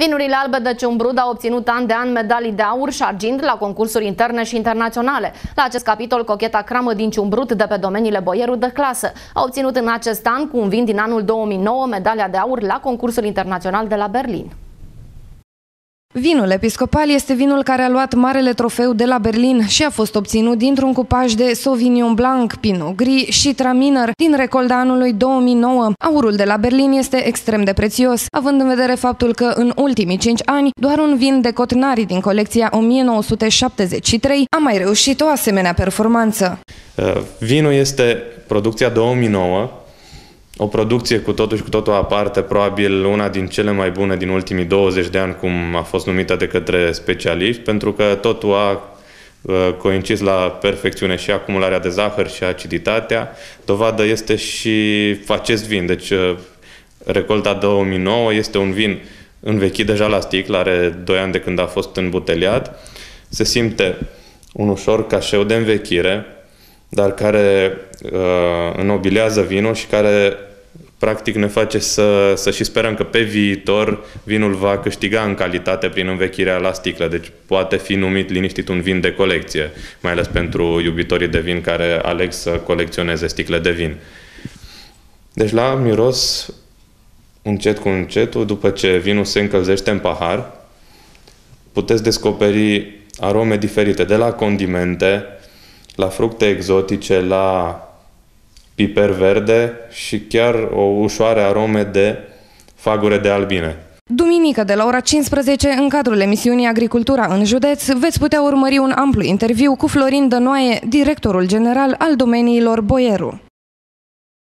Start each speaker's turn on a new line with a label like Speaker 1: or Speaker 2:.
Speaker 1: Vinurile albe de Ciumbrud au obținut an de an medalii de aur și argint la concursuri interne și internaționale. La acest capitol, cocheta cramă din Ciumbrut de pe domeniile Boieru de clasă a obținut în acest an cu un vin din anul 2009 medalia de aur la concursul internațional de la Berlin.
Speaker 2: Vinul episcopal este vinul care a luat marele trofeu de la Berlin și a fost obținut dintr-un cupaj de Sauvignon Blanc, Pinot Gris și Traminer din recolda anului 2009. Aurul de la Berlin este extrem de prețios, având în vedere faptul că în ultimii 5 ani doar un vin de cotnari din colecția 1973 a mai reușit o asemenea performanță.
Speaker 3: Uh, vinul este producția 2009, o producție cu totul și cu totul aparte, probabil una din cele mai bune din ultimii 20 de ani, cum a fost numită de către specialiști, pentru că totul a uh, coincis la perfecțiune și acumularea de zahăr și aciditatea. Dovadă este și acest vin, deci uh, recolta 2009 este un vin învechit deja la sticlă, are 2 ani de când a fost îmbuteliat. Se simte un ușor cașeu de învechire, dar care uh, înobilează vinul și care practic ne face să, să și sperăm că pe viitor vinul va câștiga în calitate prin învechirea la sticlă, deci poate fi numit liniștit un vin de colecție, mai ales pentru iubitorii de vin care aleg să colecționeze sticle de vin. Deci la miros, încet cu încetul, după ce vinul se încălzește în pahar, puteți descoperi arome diferite, de la condimente, la fructe exotice, la piper verde și chiar o ușoare arome de fagure de albine.
Speaker 2: Duminică de la ora 15, în cadrul emisiunii Agricultura în județ, veți putea urmări un amplu
Speaker 1: interviu cu Florin Dănoaie, directorul general al domeniilor Boieru.